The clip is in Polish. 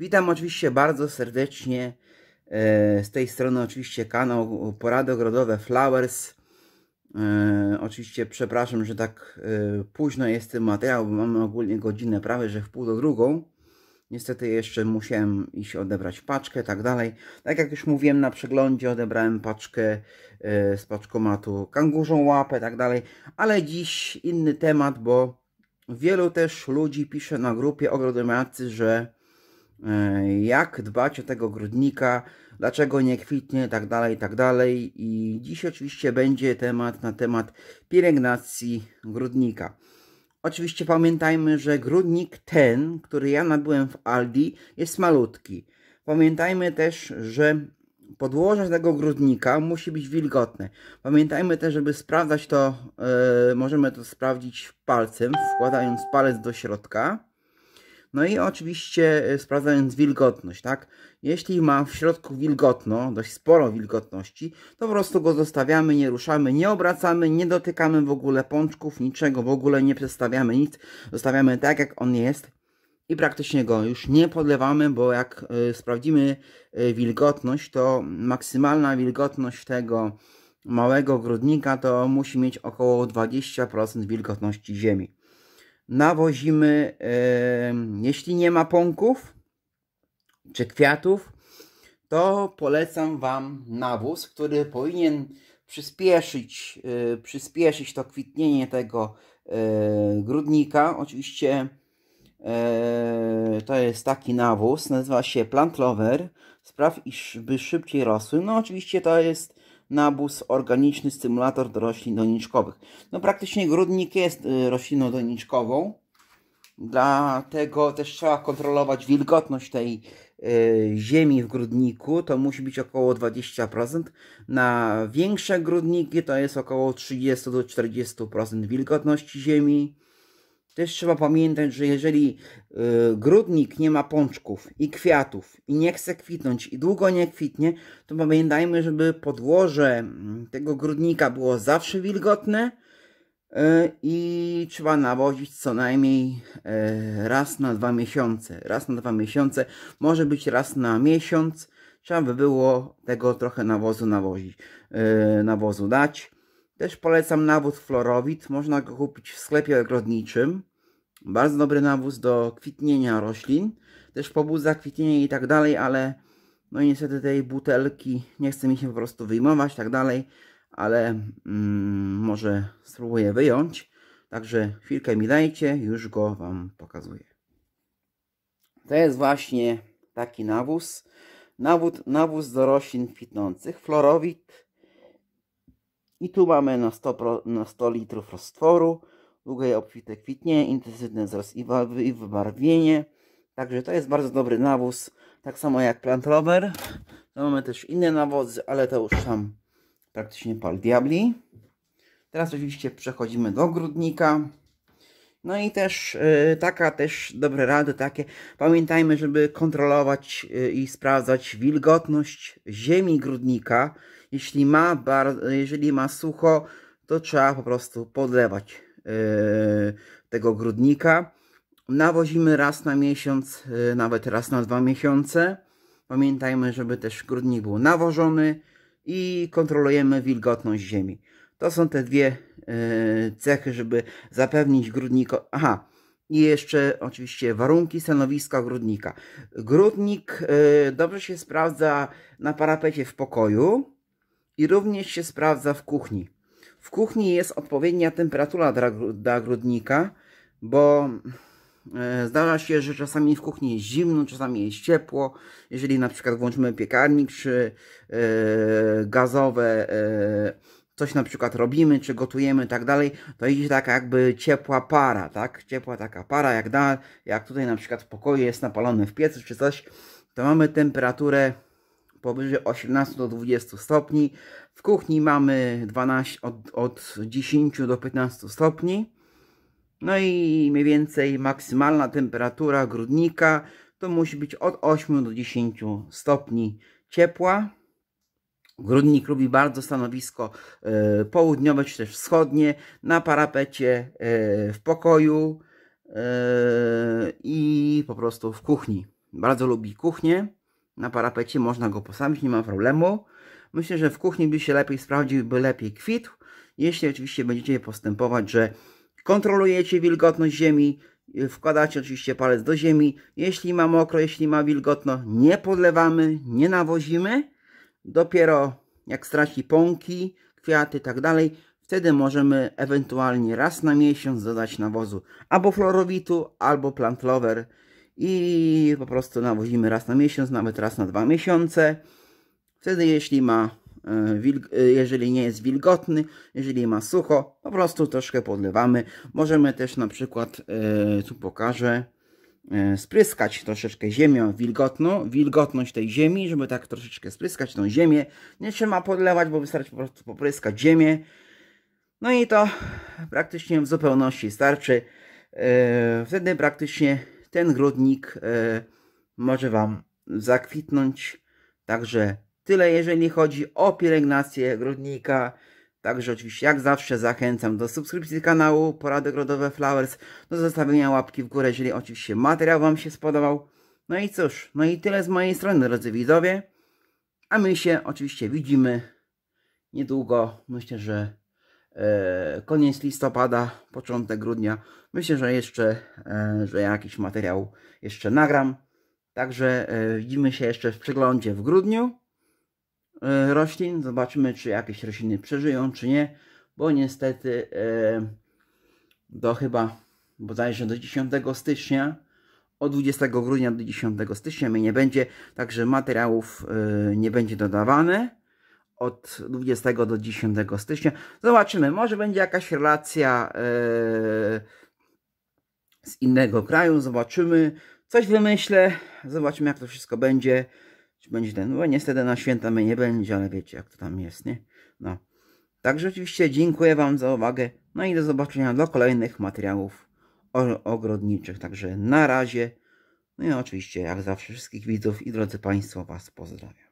Witam oczywiście bardzo serdecznie. E, z tej strony oczywiście kanał Porady Ogrodowe Flowers. E, oczywiście przepraszam, że tak e, późno jest ten materiał, bo mamy ogólnie godzinę prawie, że w pół do drugą. Niestety jeszcze musiałem iść odebrać paczkę, tak dalej. Tak jak już mówiłem na przeglądzie, odebrałem paczkę z paczkomatu kangurzą łapę, tak dalej. Ale dziś inny temat, bo wielu też ludzi pisze na grupie ogrodomiarcy, że E, jak dbać o tego grudnika, dlaczego nie kwitnie, tak dalej, tak dalej. I dziś oczywiście będzie temat na temat pielęgnacji grudnika. Oczywiście pamiętajmy, że grudnik ten, który ja nabyłem w Aldi, jest malutki. Pamiętajmy też, że podłoże tego grudnika musi być wilgotne. Pamiętajmy też, żeby sprawdzać to, yy, możemy to sprawdzić palcem, wkładając palec do środka. No i oczywiście e, sprawdzając wilgotność, tak? Jeśli ma w środku wilgotno, dość sporo wilgotności, to po prostu go zostawiamy, nie ruszamy, nie obracamy, nie dotykamy w ogóle pączków, niczego, w ogóle nie przedstawiamy, nic, zostawiamy tak jak on jest i praktycznie go już nie podlewamy, bo jak e, sprawdzimy e, wilgotność, to maksymalna wilgotność tego małego grudnika to musi mieć około 20% wilgotności ziemi nawozimy, jeśli nie ma pąków czy kwiatów, to polecam Wam nawóz, który powinien przyspieszyć, e, przyspieszyć to kwitnienie tego e, grudnika. Oczywiście e, to jest taki nawóz, nazywa się Plant Lover. Spraw, iż by szybciej rosły. No oczywiście to jest nabóz organiczny, stymulator do roślin doniczkowych. No praktycznie grudnik jest y, rośliną doniczkową, dlatego też trzeba kontrolować wilgotność tej y, ziemi w grudniku, to musi być około 20%. Na większe grudniki to jest około 30 do 40% wilgotności ziemi też trzeba pamiętać, że jeżeli e, grudnik nie ma pączków i kwiatów i nie chce kwitnąć i długo nie kwitnie, to pamiętajmy, żeby podłoże mm, tego grudnika było zawsze wilgotne e, i trzeba nawozić co najmniej e, raz na dwa miesiące. Raz na dwa miesiące, może być raz na miesiąc. Trzeba by było tego trochę nawozu nawozić, nawozu dać też polecam nawóz Florowit. Można go kupić w sklepie ogrodniczym. Bardzo dobry nawóz do kwitnienia roślin. Też pobudza kwitnienie i tak dalej, ale no niestety tej butelki nie chce mi się po prostu wyjmować tak dalej, ale mm, może spróbuję wyjąć. Także chwilkę mi dajcie, już go Wam pokazuję. To jest właśnie taki nawóz. Nawóz, nawóz do roślin kwitnących. Florowit i tu mamy na 100, pro, na 100 litrów roztworu, długie obfite kwitnienie, intensywny wzrost i, i wybarwienie. Także to jest bardzo dobry nawóz, tak samo jak Plant lover. No mamy też inne nawozy, ale to już tam praktycznie pal diabli. Teraz oczywiście przechodzimy do grudnika. No i też y, taka też dobre rady takie. Pamiętajmy, żeby kontrolować y, i sprawdzać wilgotność ziemi grudnika. Jeśli ma, bar, jeżeli ma sucho, to trzeba po prostu podlewać y, tego grudnika. Nawozimy raz na miesiąc, nawet raz na dwa miesiące. Pamiętajmy, żeby też grudnik był nawożony i kontrolujemy wilgotność ziemi. To są te dwie Y, cechy, żeby zapewnić grudniko. Aha, i jeszcze oczywiście warunki stanowiska grudnika. Grudnik y, dobrze się sprawdza na parapecie w pokoju i również się sprawdza w kuchni. W kuchni jest odpowiednia temperatura dla grudnika, bo y, Zdarza się, że czasami w kuchni jest zimno, czasami jest ciepło. Jeżeli na przykład włączymy piekarnik czy gazowe coś na przykład robimy, czy gotujemy i tak dalej, to idzie taka jakby ciepła para, tak? Ciepła taka para, jak, da, jak tutaj na przykład w pokoju jest napalony w piecu czy coś, to mamy temperaturę powyżej 18 do 20 stopni. W kuchni mamy 12, od, od 10 do 15 stopni. No i mniej więcej maksymalna temperatura grudnika to musi być od 8 do 10 stopni ciepła. Grudnik lubi bardzo stanowisko e, południowe czy też wschodnie, na parapecie, e, w pokoju e, i po prostu w kuchni. Bardzo lubi kuchnię, na parapecie można go posadzić, nie ma problemu. Myślę, że w kuchni by się lepiej sprawdził, by lepiej kwitł, jeśli oczywiście będziecie postępować, że kontrolujecie wilgotność ziemi, wkładacie oczywiście palec do ziemi. Jeśli ma mokro, jeśli ma wilgotno, nie podlewamy, nie nawozimy Dopiero jak straci pąki, kwiaty i tak dalej, wtedy możemy ewentualnie raz na miesiąc dodać nawozu albo florowitu, albo plantlover i po prostu nawozimy raz na miesiąc, nawet raz na dwa miesiące. Wtedy jeśli ma e, e, jeżeli nie jest wilgotny, jeżeli ma sucho, po prostu troszkę podlewamy. Możemy też na przykład, e, tu pokażę, E, spryskać troszeczkę ziemią wilgotną, wilgotność tej ziemi, żeby tak troszeczkę spryskać tą ziemię. Nie trzeba podlewać, bo wystarczy po prostu popryskać ziemię. No i to praktycznie w zupełności starczy. E, wtedy praktycznie ten grudnik e, może Wam zakwitnąć. Także tyle, jeżeli chodzi o pielęgnację grudnika. Także oczywiście jak zawsze zachęcam do subskrypcji kanału Porady Grodowe Flowers, do zostawienia łapki w górę, jeżeli oczywiście materiał Wam się spodobał. No i cóż, no i tyle z mojej strony drodzy widzowie. A my się oczywiście widzimy niedługo, myślę, że e, koniec listopada, początek grudnia. Myślę, że jeszcze, e, że jakiś materiał jeszcze nagram. Także e, widzimy się jeszcze w przeglądzie w grudniu. E, roślin. Zobaczmy, czy jakieś rośliny przeżyją, czy nie, bo niestety e, do chyba bodajże do 10 stycznia, od 20 grudnia do 10 stycznia mnie nie będzie, także materiałów e, nie będzie dodawane od 20 do 10 stycznia. Zobaczymy, może będzie jakaś relacja z innego kraju, zobaczymy. Coś wymyślę, zobaczymy jak to wszystko będzie będzie ten, bo no niestety na święta my nie będzie, ale wiecie jak to tam jest, nie? No. Także oczywiście dziękuję Wam za uwagę, no i do zobaczenia dla kolejnych materiałów ogrodniczych. Także na razie, no i oczywiście jak zawsze wszystkich widzów i drodzy Państwo Was pozdrawiam.